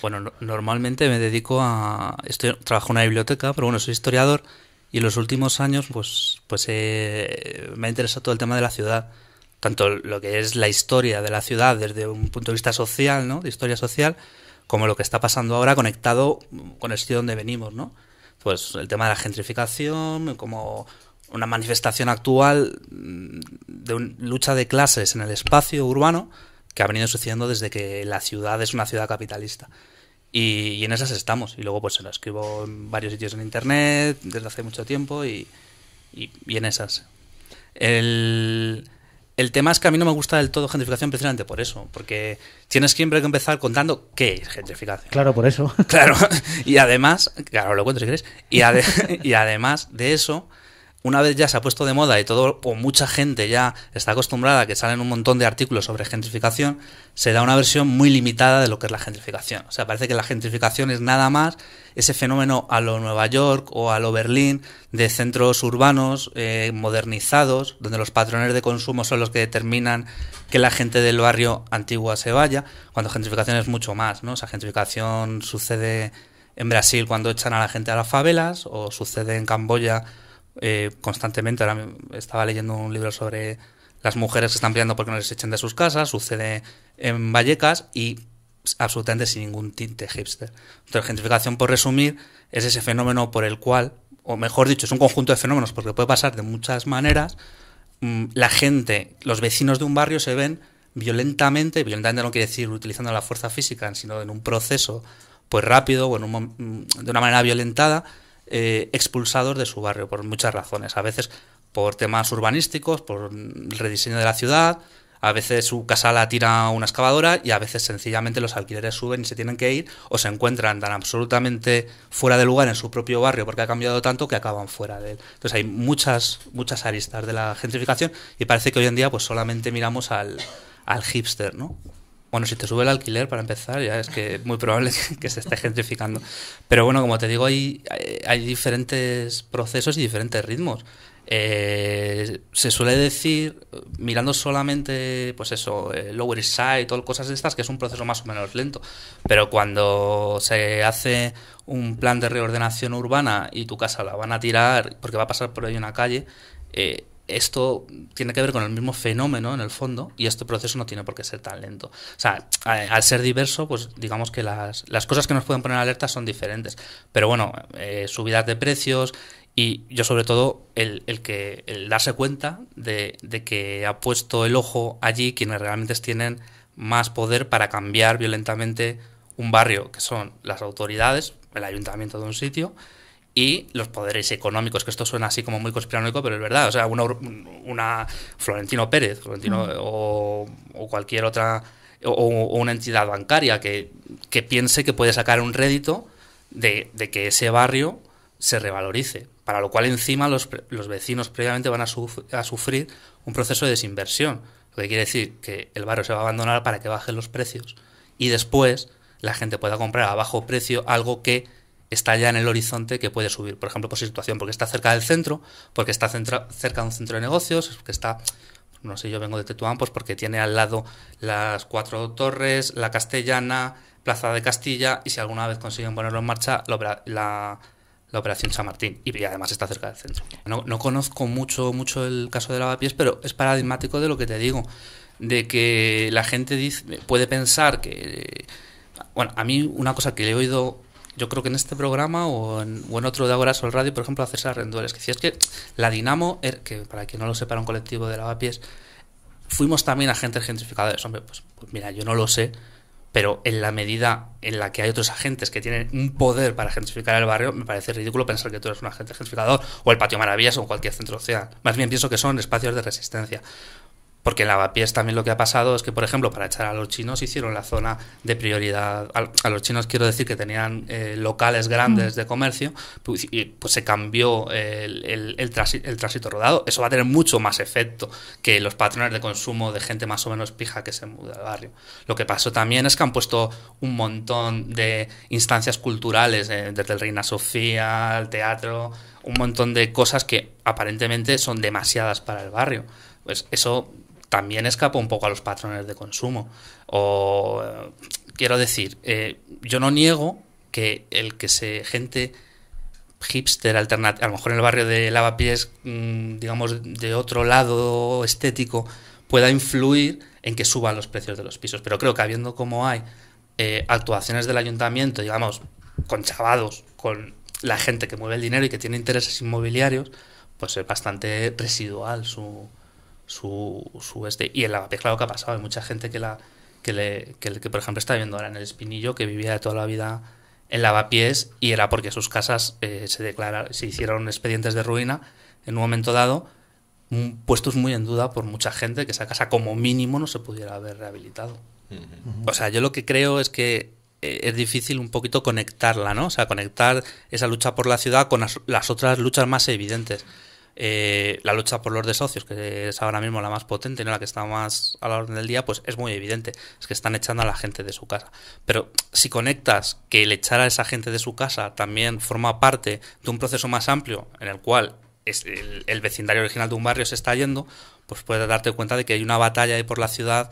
Bueno, normalmente me dedico a... Estoy, trabajo en una biblioteca, pero bueno, soy historiador y en los últimos años pues, pues eh, me ha interesado todo el tema de la ciudad, tanto lo que es la historia de la ciudad desde un punto de vista social, ¿no? De historia social, como lo que está pasando ahora conectado con el sitio donde venimos, ¿no? Pues el tema de la gentrificación, como una manifestación actual mm, de un, lucha de clases en el espacio urbano, que ha venido sucediendo desde que la ciudad es una ciudad capitalista. Y, en esas estamos. Y luego pues se lo escribo en varios sitios en internet desde hace mucho tiempo y, y, en esas. El, tema es que a mí no me gusta del todo gentrificación precisamente por eso, porque tienes siempre que empezar contando qué es gentrificación. Claro, por eso. Claro. Y además, claro, lo cuento si quieres Y, y además de eso, una vez ya se ha puesto de moda y todo, o mucha gente ya está acostumbrada a que salen un montón de artículos sobre gentrificación, se da una versión muy limitada de lo que es la gentrificación. O sea, parece que la gentrificación es nada más ese fenómeno a lo Nueva York o a lo Berlín de centros urbanos eh, modernizados, donde los patrones de consumo son los que determinan que la gente del barrio antiguo se vaya, cuando gentrificación es mucho más, ¿no? O sea, gentrificación sucede en Brasil cuando echan a la gente a las favelas, o sucede en Camboya eh, constantemente. Ahora estaba leyendo un libro sobre las mujeres que están peleando porque no les echen de sus casas, sucede en Vallecas y absolutamente sin ningún tinte hipster. Entonces, gentrificación, por resumir, es ese fenómeno por el cual, o mejor dicho, es un conjunto de fenómenos porque puede pasar de muchas maneras. Mm, la gente, los vecinos de un barrio se ven violentamente, violentamente no quiere decir utilizando la fuerza física, sino en un proceso pues rápido o en un, mm, de una manera violentada, eh, expulsados de su barrio por muchas razones. A veces por temas urbanísticos, por el rediseño de la ciudad, a veces su casa la tira una excavadora y a veces sencillamente los alquileres suben y se tienen que ir o se encuentran tan absolutamente fuera de lugar en su propio barrio porque ha cambiado tanto que acaban fuera de él. Entonces hay muchas, muchas aristas de la gentrificación y parece que hoy en día pues solamente miramos al, al hipster, ¿no? Bueno, si te sube el alquiler para empezar, ya es que es muy probable que se esté gentrificando. Pero bueno, como te digo, hay, diferentes procesos y diferentes ritmos. Eh, se suele decir, mirando solamente, pues eso, eh, Lower East Side, todas cosas de estas, que es un proceso más o menos lento. Pero cuando se hace un plan de reordenación urbana y tu casa la van a tirar porque va a pasar por ahí una calle, eh, esto tiene que ver con el mismo fenómeno en el fondo y este proceso no tiene por qué ser tan lento. O sea, al ser diverso, pues digamos que las, cosas que nos pueden poner alerta son diferentes. Pero bueno, eh, subidas de precios y yo sobre todo el, que darse cuenta de que ha puesto el ojo allí quienes realmente tienen más poder para cambiar violentamente un barrio, que son las autoridades, el ayuntamiento de un sitio, y los poderes económicos, que esto suena así como muy conspiranoico, pero es verdad. O sea, una, Florentino Pérez Florentino, mm. o, cualquier otra, o, una entidad bancaria que, piense que puede sacar un rédito de, que ese barrio se revalorice. Para lo cual, encima, los, los vecinos previamente van a, a sufrir un proceso de desinversión. Lo que quiere decir que el barrio se va a abandonar para que bajen los precios y después la gente pueda comprar a bajo precio algo que está ya en el horizonte que puede subir, por ejemplo, por situación, porque está cerca del centro, porque está cerca de un centro de negocios, que está, no sé, yo vengo de Tetuán, pues porque tiene al lado las cuatro torres, la castellana, Plaza de Castilla, y si alguna vez consiguen ponerlo en marcha, la, Operación San Martín. y además está cerca del centro. No, conozco mucho, mucho el caso de Lavapiés, pero es paradigmático de lo que te digo, de que la gente puede pensar que... Bueno, a mí una cosa que le he oído yo creo que en este programa o en, otro de Ahora Sol Radio, por ejemplo, a César Rendueles, que si es que la Dinamo, er, que para quien no lo sepa, un colectivo de Lavapiés, fuimos también agentes gentrificadores. Hombre, pues, pues mira, yo no lo sé, pero en la medida en la que hay otros agentes que tienen un poder para gentrificar el barrio, me parece ridículo pensar que tú eres un agente gentrificador o el Patio Maravillas o cualquier centro social. Más bien pienso que son espacios de resistencia. Porque en Lavapiés también lo que ha pasado es que, por ejemplo, para echar a los chinos hicieron la zona de prioridad. A, los chinos quiero decir que tenían eh, locales grandes de comercio, pues, y, pues se cambió el, el, tránsito, rodado. Eso va a tener mucho más efecto que los patrones de consumo de gente más o menos pija que se muda al barrio. Lo que pasó también es que han puesto un montón de instancias culturales, eh, desde el Reina Sofía, el teatro, un montón de cosas que aparentemente son demasiadas para el barrio. Pues eso también escapa un poco a los patrones de consumo. O eh, quiero decir, eh, yo no niego que el que se gente hipster alternativa, a lo mejor en el barrio de Lavapiés, mm, digamos de otro lado estético, pueda influir en que suban los precios de los pisos. Pero creo que habiendo como hay eh, actuaciones del ayuntamiento, digamos, con chavados, con la gente que mueve el dinero y que tiene intereses inmobiliarios, pues es bastante residual su, su, su este. Y el lavapiés, claro que ha pasado. Hay mucha gente que la que, le, que, por ejemplo está viendo ahora en el Espinillo, que vivía toda la vida en lavapiés y era porque sus casas eh, se declararon, se hicieron expedientes de ruina en un momento dado, mm, puestos muy en duda por mucha gente que esa casa como mínimo no se pudiera haber rehabilitado. O sea, yo lo que creo es que eh, es difícil un poquito conectarla, ¿no? O sea, conectar esa lucha por la ciudad con las otras luchas más evidentes. Eh, la lucha por los desocios, que es ahora mismo la más potente, ¿no? la que está más a la orden del día, pues es muy evidente. Es que están echando a la gente de su casa. Pero si conectas que el echar a esa gente de su casa también forma parte de un proceso más amplio en el cual el, vecindario original de un barrio se está yendo, pues puedes darte cuenta de que hay una batalla ahí por la ciudad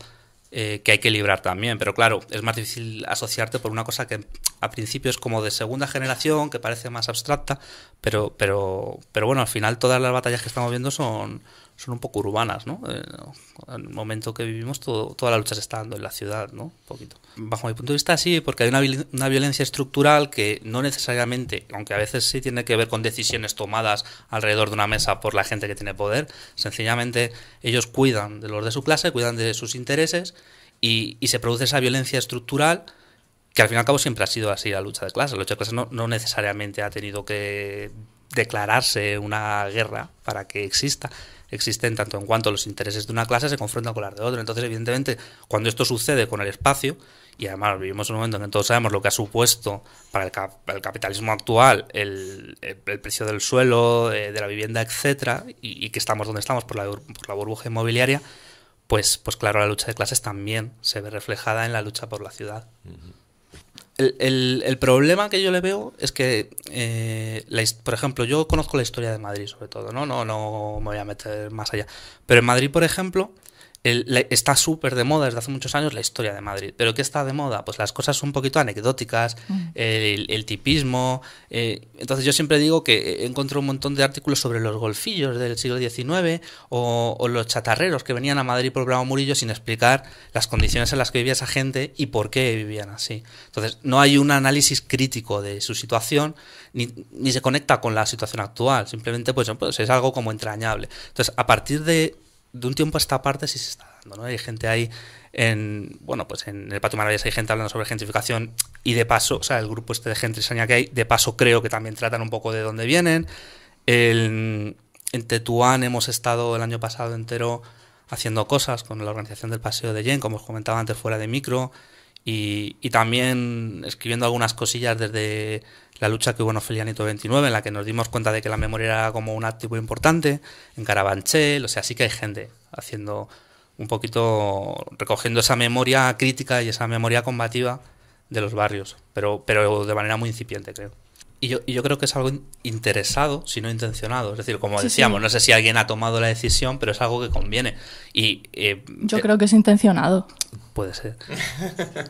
eh, que hay que librar también. Pero claro, es más difícil asociarte por una cosa que a principios como de segunda generación, que parece más abstracta, pero, pero, pero bueno, al final todas las batallas que estamos viendo son, son un poco urbanas, ¿no? En eh, el momento que vivimos, ...todas toda la lucha se está dando en la ciudad, ¿no? Un poquito. Bajo mi punto de vista, sí, porque hay una, violencia estructural que no necesariamente, aunque a veces sí tiene que ver con decisiones tomadas alrededor de una mesa por la gente que tiene poder, sencillamente ellos cuidan de los de su clase, cuidan de sus intereses y, y se produce esa violencia estructural que al fin y al cabo siempre ha sido así la lucha de clases. La lucha de clases no, necesariamente ha tenido que declararse una guerra para que exista. Existen tanto en cuanto los intereses de una clase se confrontan con los de otra. Entonces, evidentemente, cuando esto sucede con el espacio, y además vivimos un momento en que todos sabemos lo que ha supuesto para el, capitalismo actual el, precio del suelo, eh, de, la vivienda, etcétera, y, que estamos donde estamos por la, burbuja inmobiliaria, pues, pues, claro, la lucha de clases también se ve reflejada en la lucha por la ciudad. El, problema que yo le veo es que, eh, por ejemplo, yo conozco la historia de Madrid sobre todo, ¿no? No, no me voy a meter más allá. Pero en Madrid, por ejemplo, está súper de moda desde hace muchos años la historia de Madrid. ¿Pero qué está de moda? Pues las cosas un poquito anecdóticas, mm. el, tipismo. Eh, entonces yo siempre digo que encontré un montón de artículos sobre los golfillos del siglo XIX o, los chatarreros que venían a Madrid por el programa Murillo sin explicar las condiciones en las que vivía esa gente y por qué vivían así. Entonces no hay un análisis crítico de su situación ni, se conecta con la situación actual. Simplemente pues, pues es algo como entrañable. Entonces a partir de de un tiempo a esta parte sí se está dando, ¿no? Hay gente ahí en, bueno, pues en el Patio Maravillas hay gente hablando sobre gentrificación y de paso, o sea, el grupo este de gentrisaña que hay, de paso creo que también tratan un poco de dónde vienen. en Tetuán hemos estado el año pasado entero haciendo cosas con la organización del Paseo de Yen, como os comentaba antes, fuera de micro. Y, también escribiendo algunas cosillas desde la lucha que hubo en Ofelianito 29, en la que nos dimos cuenta de que la memoria era como un activo importante, en Carabanchel, o sea, sí que hay gente haciendo un poquito, recogiendo esa memoria crítica y esa memoria combativa de los barrios, pero, pero de manera muy incipiente, creo. Y yo, yo, creo que es algo interesado, si no intencionado. Es decir, como decíamos, no sé si alguien ha tomado la decisión, pero es algo que conviene. Y, eh, yo eh, creo que es intencionado. Puede ser.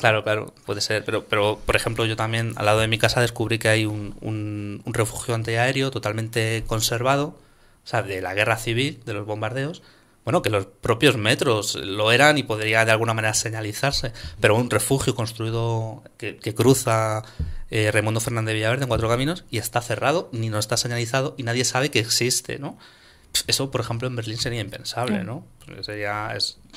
claro, claro, puede ser. Pero, pero, por ejemplo, yo también al lado de mi casa descubrí que hay un, un, refugio antiaéreo totalmente conservado, o sea, de la guerra civil, de los bombardeos. Bueno, que los propios metros lo eran y podría de alguna manera señalizarse, pero un refugio construido que, que cruza eh, Raimundo Fernández Villaverde en Cuatro Caminos y está cerrado, ni no está señalizado y nadie sabe que existe, ¿no? Eso, por ejemplo, en Berlín sería impensable, ¿no?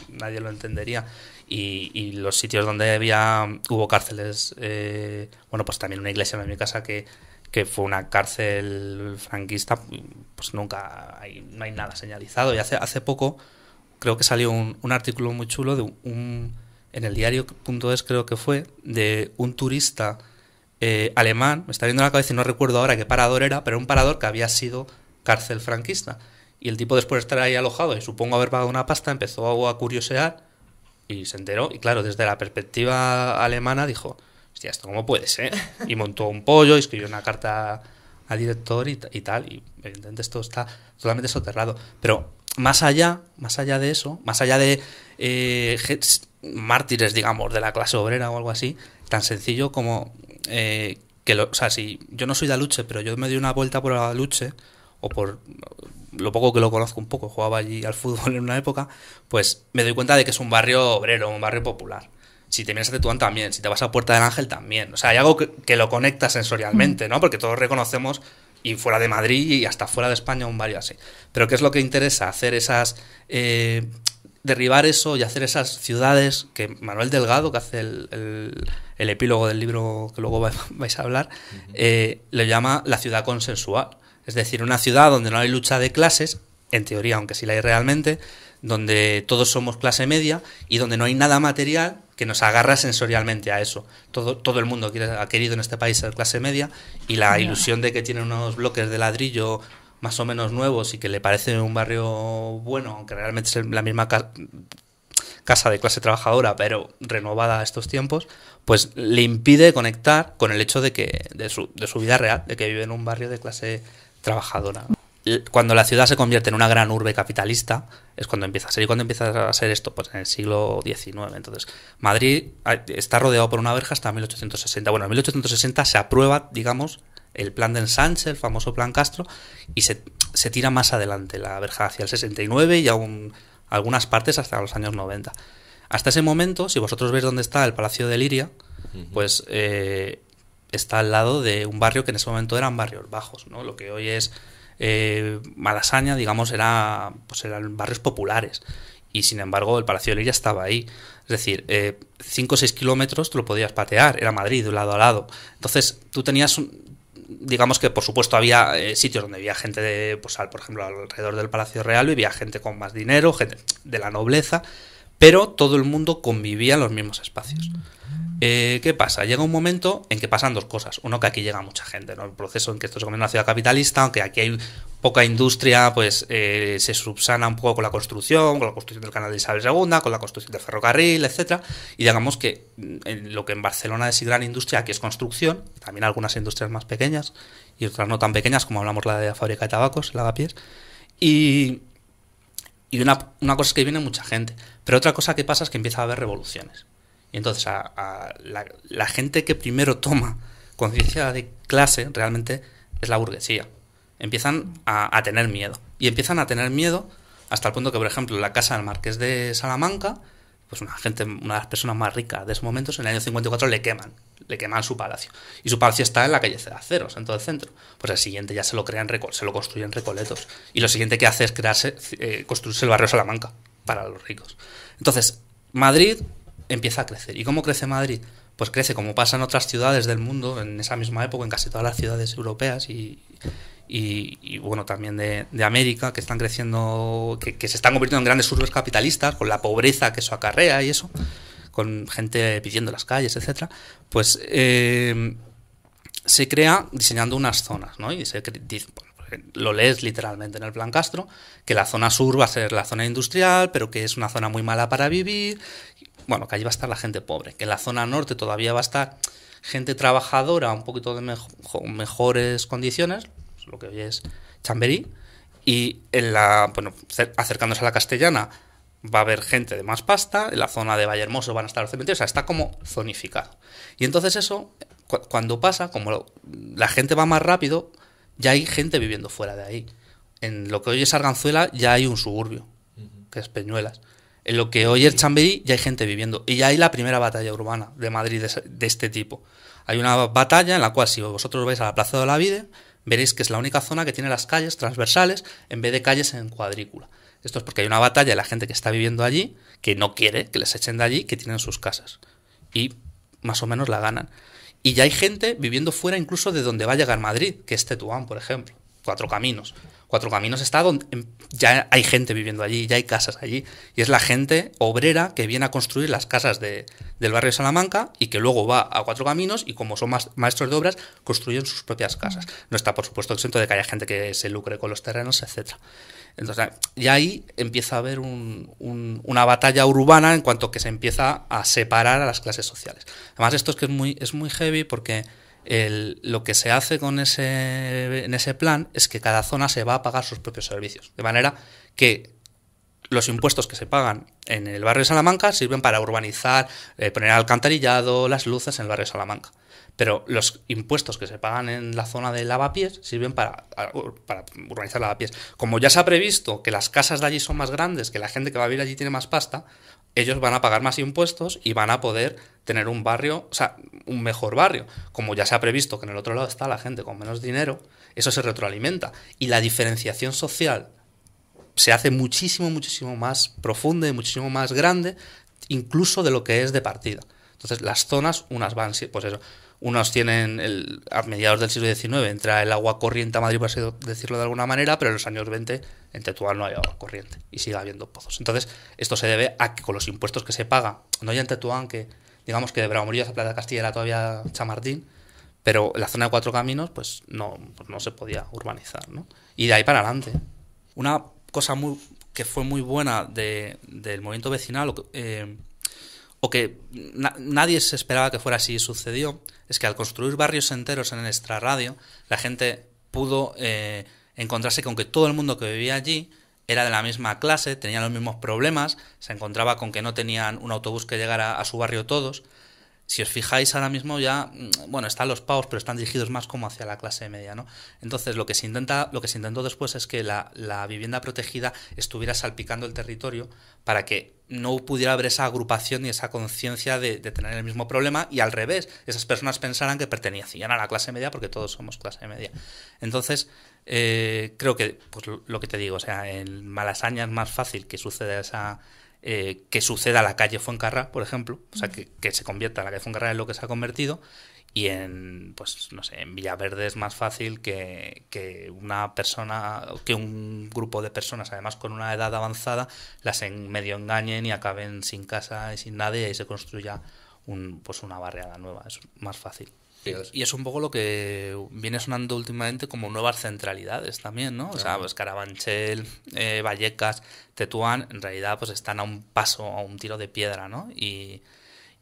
nadie lo entendería. Y, los sitios donde había hubo cárceles, eh, bueno, pues también una iglesia en mi casa que, fue una cárcel franquista, pues nunca hay, no hay nada señalizado. Y hace, hace poco creo que salió un, artículo muy chulo de un, en el diario.es creo que fue, de un turista eh, alemán, me está viendo la cabeza y no recuerdo ahora qué parador era, pero un parador que había sido cárcel franquista. Y el tipo después de estar ahí alojado y supongo haber pagado una pasta, empezó a curiosear y se enteró. Y claro, desde la perspectiva alemana dijo, hostia, ¿esto cómo puede ser? Y montó un pollo y escribió una carta al director y, tal. Y evidentemente esto está totalmente soterrado. Pero más allá, más allá de eso, más allá de eh, mártires, digamos, de la clase obrera o algo así, tan sencillo como eh, que sea, si yo no soy de Aluche, pero yo me di una vuelta por Aluche, o por lo poco que lo conozco un poco, jugaba allí al fútbol en una época, pues me doy cuenta de que es un barrio obrero, un barrio popular. Si te vienes a Tetuán también, si te vas a Puerta del Ángel también. O sea, hay algo que, lo conecta sensorialmente, mm. ¿no? Porque todos reconocemos, y fuera de Madrid y hasta fuera de España, un barrio así. Pero ¿qué es lo que interesa? Hacer esas eh, derribar eso y hacer esas ciudades que Manuel Delgado, que hace el, el, epílogo del libro que luego vais a hablar, eh, le llama la ciudad consensual. Es decir, una ciudad donde no hay lucha de clases, en teoría, aunque sí la hay realmente, donde todos somos clase media y donde no hay nada material que nos agarra sensorialmente a eso. Todo, todo el mundo ha querido en este país ser clase media y la ilusión de que tiene unos bloques de ladrillo más o menos nuevos y que le parece un barrio bueno, aunque realmente es la misma casa de clase trabajadora, pero renovada a estos tiempos, pues le impide conectar con el hecho de que de su, de su vida real, de que vive en un barrio de clase trabajadora. Eh, cuando la ciudad se convierte en una gran urbe capitalista, es cuando empieza a ser. ¿Y cuando empieza a ser esto? Pues en el siglo XIX. Entonces, Madrid ah, está rodeado por una verja hasta 1860. Bueno, en 1860 se aprueba, digamos, el plan de ensanche, el famoso plan Castro, y se, tira más adelante la verja hacia el 69 y aún algunas partes hasta los años 90. Hasta ese momento, si vosotros veis dónde está el Palacio de Liria, pues eh, está al lado de un barrio que en ese momento eran barrios bajos, ¿no? Lo que hoy es eh, Malasaña, digamos, era, pues eran barrios populares. Y sin embargo, el Palacio de Liria estaba ahí. Es decir, 5 eh, o 6 kilómetros tú lo podías patear, era Madrid de un lado a lado. Entonces, tú tenías un, digamos que por supuesto había eh, sitios donde había gente de, pues, al, por ejemplo, alrededor del Palacio Real había gente con más dinero, gente de la nobleza, pero todo el mundo convivía en los mismos espacios. Eh, ¿Qué pasa? Llega un momento en que pasan dos cosas. Uno, que aquí llega mucha gente, ¿no? El proceso en que esto se convierte en una ciudad capitalista, aunque aquí hay poca industria, pues eh, se subsana un poco con la construcción, con la construcción del canal de Isabel II, con la construcción del ferrocarril, etc. Y digamos que mm, en lo que en Barcelona es gran industria, aquí es construcción, también algunas industrias más pequeñas y otras no tan pequeñas, como hablamos la de la fábrica de tabacos, la Y y una, una cosa es que viene mucha gente, pero otra cosa que pasa es que empieza a haber revoluciones. Y entonces a, la, gente que primero toma conciencia de clase realmente es la burguesía. Empiezan a, a tener miedo. Y empiezan a tener miedo hasta el punto que, por ejemplo, la casa del marqués de Salamanca pues una gente, de las personas más ricas de esos momentos, en el año 54 le queman, le queman su palacio. Y su palacio está en la calle Cedaceros, en todo el centro. Pues el siguiente ya se lo crean, se lo construyen recoletos. Y lo siguiente que hace es crearse, eh, construirse el barrio Salamanca para los ricos. Entonces, Madrid empieza a crecer. ¿Y cómo crece Madrid? Pues crece como pasa en otras ciudades del mundo, en esa misma época, en casi todas las ciudades europeas y, y, bueno, también de, América, que están creciendo, que, se están convirtiendo en grandes urbes capitalistas, con la pobreza que eso acarrea y eso, con gente pidiendo las calles, etcétera, pues eh, se crea diseñando unas zonas, ¿no? Y se, lo lees literalmente en el Plan Castro, que la zona sur va a ser la zona industrial, pero que es una zona muy mala para vivir, bueno, que allí va a estar la gente pobre, que en la zona norte todavía va a estar gente trabajadora, un poquito de mejores condiciones, lo que hoy es Chamberí, y en la, bueno, acercándose a la castellana va a haber gente de más pasta, en la zona de Valle Hermoso van a estar los cementerios, o sea, está como zonificado. Y entonces eso, cuando pasa, como la gente va más rápido, ya hay gente viviendo fuera de ahí. En lo que hoy es Arganzuela ya hay un suburbio, que es Peñuelas. En lo que hoy es Chamberí ya hay gente viviendo. Y ya hay la primera batalla urbana de Madrid de, este tipo. Hay una batalla en la cual si vosotros vais a la Plaza de la Vida veréis que es la única zona que tiene las calles transversales en vez de calles en cuadrícula. Esto es porque hay una batalla de la gente que está viviendo allí, que no quiere que les echen de allí, que tienen sus casas. Y más o menos la ganan. Y ya hay gente viviendo fuera incluso de donde va a llegar Madrid, que es Tetuán, por ejemplo. Cuatro caminos. Cuatro Caminos está donde em, ya hay gente viviendo allí, ya hay casas allí. Y es la gente obrera que viene a construir las casas del barrio de Salamanca y que luego va a Cuatro Caminos y como son maestros de obras, construyen sus propias casas. No está, por supuesto, exento de que haya gente que se lucre con los terrenos, etc. Entonces, ya ahí empieza a haber una batalla urbana en cuanto que se empieza a separar a las clases sociales. Además, esto es que es muy heavy porque lo que se hace con ese, en ese plan es que cada zona se va a pagar sus propios servicios. De manera que los impuestos que se pagan en el barrio de Salamanca sirven para urbanizar, eh, poner alcantarillado, las luces en el barrio de Salamanca. Pero los impuestos que se pagan en la zona de lavapiés sirven para, para urbanizar lavapiés. Como ya se ha previsto que las casas de allí son más grandes, que la gente que va a vivir allí tiene más pasta, ellos van a pagar más impuestos y van a poder tener un barrio, o sea, un mejor barrio. Como ya se ha previsto que en el otro lado está la gente con menos dinero, eso se retroalimenta. Y la diferenciación social se hace muchísimo, muchísimo más profunda y muchísimo más grande, incluso de lo que es de partida. Entonces, las zonas, unas van, pues eso, unos tienen, el, a mediados del siglo XIX, entra el agua corriente a Madrid, por así decirlo de alguna manera, pero en los años 20 en Tetuán no hay agua corriente y sigue habiendo pozos. Entonces, esto se debe a que con los impuestos que se paga, no hay en Tetuán, que digamos que de Bravo Murillo a Plata de Castilla era todavía Chamartín, pero la zona de Cuatro Caminos pues, pues no, se podía urbanizar, ¿no? Y de ahí para adelante. Una cosa muy, que fue muy buena del movimiento vecinal eh, o que nadie se esperaba que fuera así y sucedió, es que al construir barrios enteros en el extrarradio, la gente pudo eh, encontrarse con que todo el mundo que vivía allí era de la misma clase, tenía los mismos problemas, se encontraba con que no tenían un autobús que llegara a su barrio todos. Si os fijáis ahora mismo ya, mm, bueno, están los pavos, pero están dirigidos más como hacia la clase media, ¿no? Entonces lo que se intenta, lo que se intentó después es que la vivienda protegida estuviera salpicando el territorio para que no pudiera haber esa agrupación y esa conciencia de, tener el mismo problema y al revés, esas personas pensaran que pertenecían a la clase media porque todos somos clase media. Entonces, eh, creo que, pues lo que te digo, o sea, en Malasaña es más fácil que suceda esa... Eh, que suceda la calle Fuencarra, por ejemplo, o sea, que, se convierta la calle Fuencarra en lo que se ha convertido, y en, pues, no sé, en Villaverde es más fácil que, una persona, que un grupo de personas, además con una edad avanzada, las medio engañen y acaben sin casa y sin nadie y ahí se construya un, pues una barriada nueva. Es más fácil. Y es un poco lo que viene sonando últimamente como nuevas centralidades también, ¿no? O sea, pues Carabanchel, eh, Vallecas, Tetuán, en realidad pues están a un paso, a un tiro de piedra, ¿no? Y,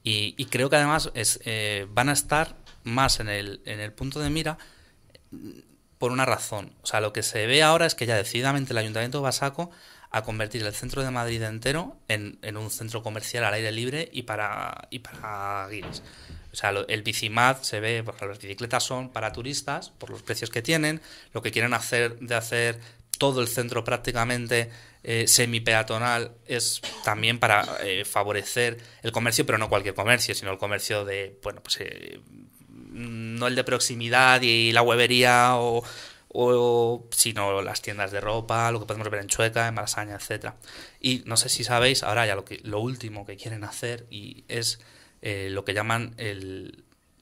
y, creo que además es, eh, van a estar más en el, punto de mira por una razón. O sea, lo que se ve ahora es que ya decididamente el Ayuntamiento de Basaco a convertir el centro de Madrid entero en, un centro comercial al aire libre y para, y para guiris. O sea, el bicimad se ve, porque las bicicletas son para turistas, por los precios que tienen, lo que quieren hacer de hacer todo el centro prácticamente eh, semi-peatonal es también para eh, favorecer el comercio, pero no cualquier comercio, sino el comercio de, bueno, pues eh, no el de proximidad y la huevería o, sino las tiendas de ropa, lo que podemos ver en Chueca, en Malasaña, etc. Y no sé si sabéis, ahora ya lo, que, lo último que quieren hacer y es eh, lo que llaman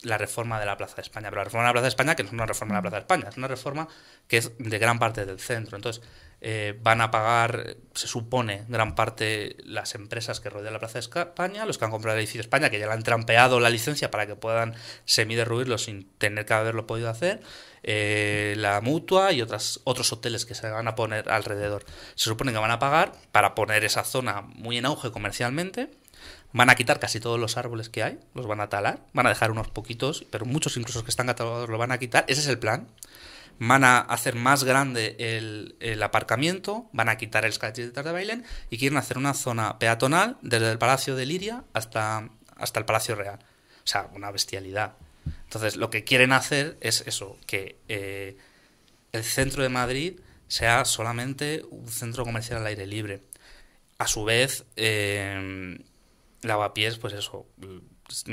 la reforma de la Plaza de España. Pero la reforma de la Plaza de España, que no es una reforma de la Plaza de España, es una reforma que es de gran parte del centro. Entonces, eh, van a pagar, se supone, gran parte las empresas que rodean la Plaza de España, los que han comprado el edificio de España, que ya le han trampeado la licencia para que puedan semiderruirlo sin tener que haberlo podido hacer, eh, la mutua y otros hoteles que se van a poner alrededor. Se supone que van a pagar para poner esa zona muy en auge comercialmente. Van a quitar casi todos los árboles que hay, los van a talar, van a dejar unos poquitos, pero muchos incluso que están catalogados lo van a quitar. Ese es el plan van a hacer más grande el, aparcamiento, van a quitar el skate de Bailén y quieren hacer una zona peatonal desde el Palacio de Liria hasta, hasta el Palacio Real. O sea, una bestialidad. Entonces, lo que quieren hacer es eso, que eh, el centro de Madrid sea solamente un centro comercial al aire libre. A su vez, eh, Lavapiés, pues eso, pues,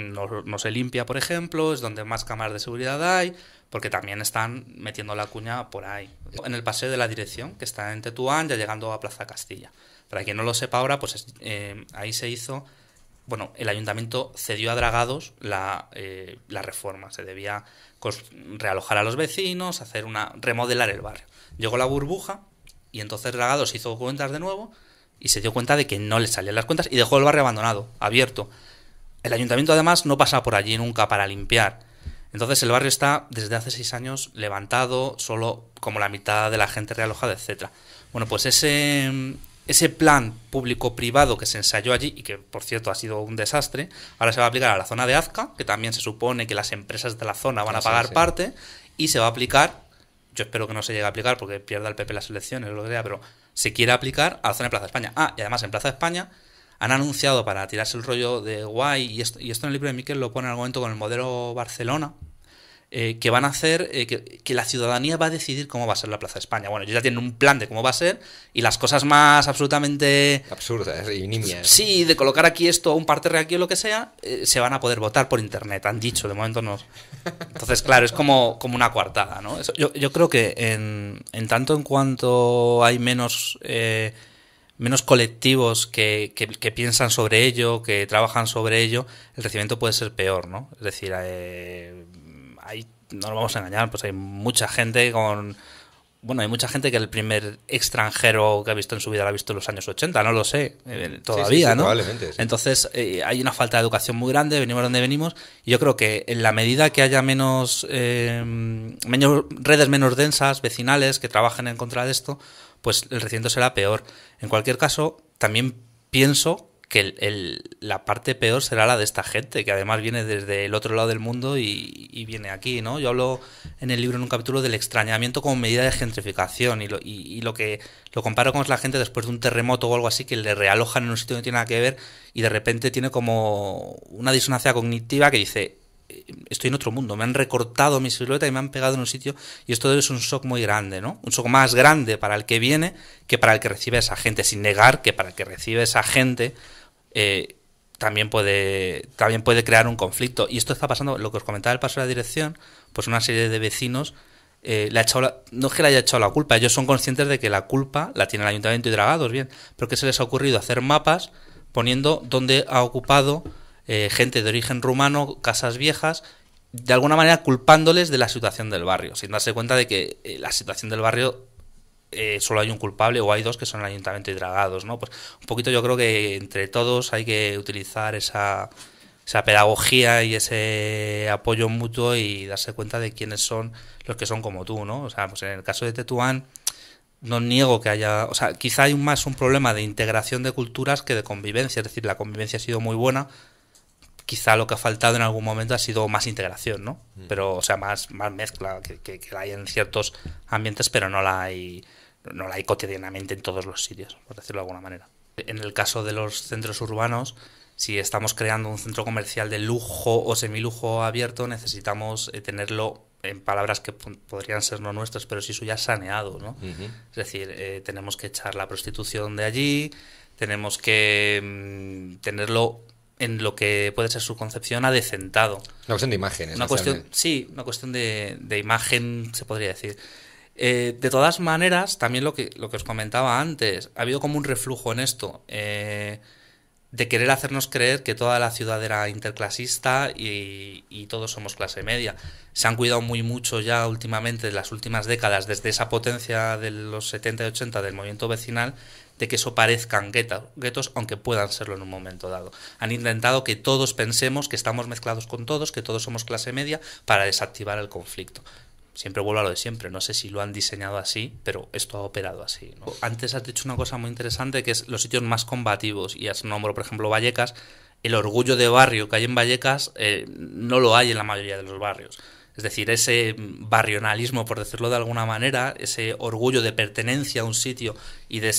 no, se limpia, por ejemplo, es donde más cámaras de seguridad hay, porque también están metiendo la cuña por ahí. En el paseo de la dirección, que está en Tetuán, ya llegando a Plaza Castilla. Para quien no lo sepa ahora, pues eh, ahí se hizo, bueno, el ayuntamiento cedió a Dragados la, eh, la reforma, se debía realojar a los vecinos, hacer una remodelar el barrio. Llegó la burbuja y entonces Dragados hizo cuentas de nuevo y se dio cuenta de que no le salían las cuentas y dejó el barrio abandonado, abierto. El ayuntamiento además no pasa por allí nunca para limpiar. Entonces el barrio está desde hace seis años levantado, solo como la mitad de la gente realojada, etc. Bueno, pues ese, ese plan público-privado que se ensayó allí y que, por cierto, ha sido un desastre, ahora se va a aplicar a la zona de Azca, que también se supone que las empresas de la zona van a pagar parte, y se va a aplicar, yo espero que no se llegue a aplicar porque pierda el PP las elecciones lo que sea, pero se quiere aplicar a la zona de Plaza España. Ah, y además en Plaza España han anunciado para tirarse el rollo de guay, y esto, en el libro de Miquel lo pone en algún momento con el modelo Barcelona, eh, que van a hacer, eh, que, la ciudadanía va a decidir cómo va a ser la Plaza de España. Bueno, ellos ya tienen un plan de cómo va a ser y las cosas más absolutamente... Absurdas y ¿eh? nimias. Sí, de colocar aquí esto, un parterre aquí o lo que sea, se van a poder votar por Internet, han dicho, de momento no. Entonces, claro, es como, como una coartada, ¿no? yo, creo que en, en, tanto en cuanto hay menos menos colectivos que, que, piensan sobre ello, que trabajan sobre ello, el recibimiento puede ser peor, ¿no? Es decir, eh, no nos vamos a engañar, pues hay mucha gente con... Bueno, hay mucha gente que el primer extranjero que ha visto en su vida lo ha visto en los años 80, no lo sé, eh, todavía, ¿no? Entonces, eh, hay una falta de educación muy grande, venimos donde venimos, y yo creo que en la medida que haya menos eh, redes menos densas, vecinales, que trabajen en contra de esto, pues el recinto será peor. En cualquier caso, también pienso que la parte peor será la de esta gente, que además viene desde el otro lado del mundo y, viene aquí, ¿no? Yo hablo en el libro, en un capítulo, del extrañamiento como medida de gentrificación y lo, y, lo que lo comparo con la gente después de un terremoto o algo así que le realojan en un sitio que no tiene nada que ver y de repente tiene como una disonancia cognitiva que dice, estoy en otro mundo, me han recortado mi silueta y me han pegado en un sitio y esto es un shock muy grande, ¿no? Un shock más grande para el que viene que para el que recibe a esa gente, sin negar que para el que recibe a esa gente eh, también, puede, también puede crear un conflicto. Y esto está pasando, lo que os comentaba el paso de la dirección, pues una serie de vecinos eh, no es que le haya echado la culpa, ellos son conscientes de que la culpa la tiene el ayuntamiento y dragados, bien, pero que se les ha ocurrido hacer mapas poniendo dónde ha ocupado eh, gente de origen rumano, casas viejas, de alguna manera culpándoles de la situación del barrio, sin darse cuenta de que eh, la situación del barrio eh, solo hay un culpable o hay dos que son el ayuntamiento y dragados, ¿no? Pues un poquito yo creo que entre todos hay que utilizar esa, esa pedagogía y ese apoyo mutuo y darse cuenta de quiénes son los que son como tú, ¿no? O sea, pues en el caso de Tetuán no niego que haya, o sea, quizá hay más un problema de integración de culturas que de convivencia, es decir, la convivencia ha sido muy buena, quizá lo que ha faltado en algún momento ha sido más integración, ¿no? Mm. Pero, o sea, más, más mezcla que, la hay en ciertos ambientes, pero no la hay no la hay cotidianamente en todos los sitios, por decirlo de alguna manera. En el caso de los centros urbanos, si estamos creando un centro comercial de lujo o semilujo abierto, necesitamos eh, tenerlo en palabras que podrían ser no nuestras, pero sí suyas saneado, ¿no? Es decir, eh, tenemos que echar la prostitución de allí, tenemos que mm, tenerlo en lo que puede ser su concepción ha decentado Una cuestión de imágenes. Una cuestión, sí, una cuestión de, imagen, se podría decir. Eh, de todas maneras, también lo que, lo que os comentaba antes, ha habido como un reflujo en esto, eh, de querer hacernos creer que toda la ciudad era interclasista y, y, todos somos clase media. Se han cuidado muy mucho ya últimamente, en las últimas décadas, desde esa potencia de los 70 y 80 del movimiento vecinal, de que eso parezcan guetos, aunque puedan serlo en un momento dado. Han intentado que todos pensemos que estamos mezclados con todos, que todos somos clase media, para desactivar el conflicto siempre vuelvo a lo de siempre, no sé si lo han diseñado así, pero esto ha operado así. Antes has dicho una cosa muy interesante que es los sitios más combativos, y has nombrado, por ejemplo, Vallecas, el orgullo de barrio que hay en Vallecas eh, no lo hay en la mayoría de los barrios. Es decir, ese barrionalismo, por decirlo de alguna manera, ese orgullo de pertenencia a un sitio y de,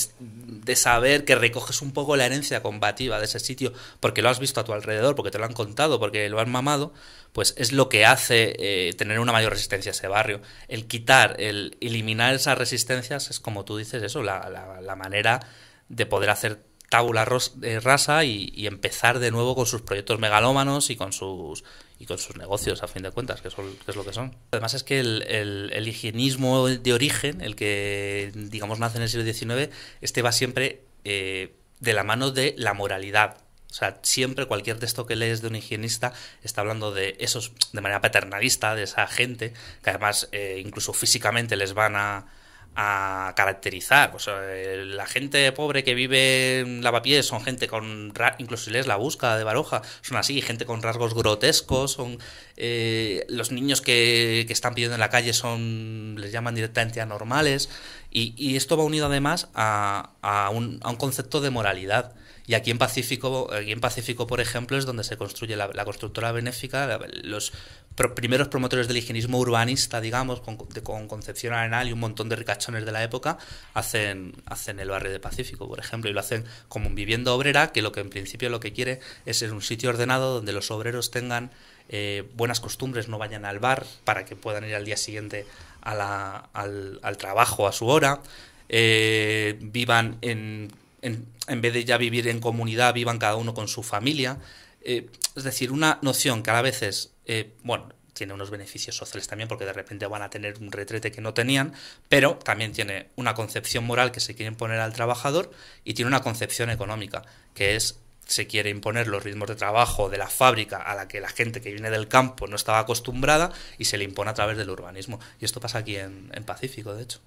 saber que recoges un poco la herencia combativa de ese sitio porque lo has visto a tu alrededor, porque te lo han contado, porque lo han mamado, pues es lo que hace eh, tener una mayor resistencia a ese barrio. El quitar, el eliminar esas resistencias es como tú dices eso, la, la, manera de poder hacer tabula eh, rasa y, y, empezar de nuevo con sus proyectos megalómanos y con sus y con sus negocios, a fin de cuentas, que, son, es lo que son. Además es que el, higienismo de origen, el que, digamos, nace en el siglo XIX, este va siempre eh, de la mano de la moralidad. O sea, siempre cualquier texto que lees de un higienista está hablando de esos, de manera paternalista, de esa gente, que además eh, incluso físicamente les van a, a caracterizar. Pues, eh, la gente pobre que vive en Lavapiés son gente con. Incluso si lees La Busca de Baroja, son así, gente con rasgos grotescos. son eh, Los niños que, están pidiendo en la calle son les llaman directamente anormales. Y, esto va unido además a, a, un, concepto de moralidad. Y aquí en Pacífico, aquí en Pacífico, por ejemplo, es donde se construye la, la constructora benéfica, los, primeros promotores del higienismo urbanista, digamos, con, Concepción Arenal y un montón de ricachones de la época, hacen, hacen el barrio de Pacífico, por ejemplo, y lo hacen como un vivienda obrera, que lo que en principio lo que quiere es ser un sitio ordenado donde los obreros tengan eh, buenas costumbres, no vayan al bar para que puedan ir al día siguiente al, al, trabajo a su hora, eh, vivan en, en, vez de ya vivir en comunidad, vivan cada uno con su familia. Eh, es decir, una noción que a veces... Eh, bueno, tiene unos beneficios sociales también porque de repente van a tener un retrete que no tenían, pero también tiene una concepción moral que se quiere imponer al trabajador y tiene una concepción económica, que es se quiere imponer los ritmos de trabajo de la fábrica a la que la gente que viene del campo no estaba acostumbrada y se le impone a través del urbanismo. Y esto pasa aquí en Pacífico, de hecho.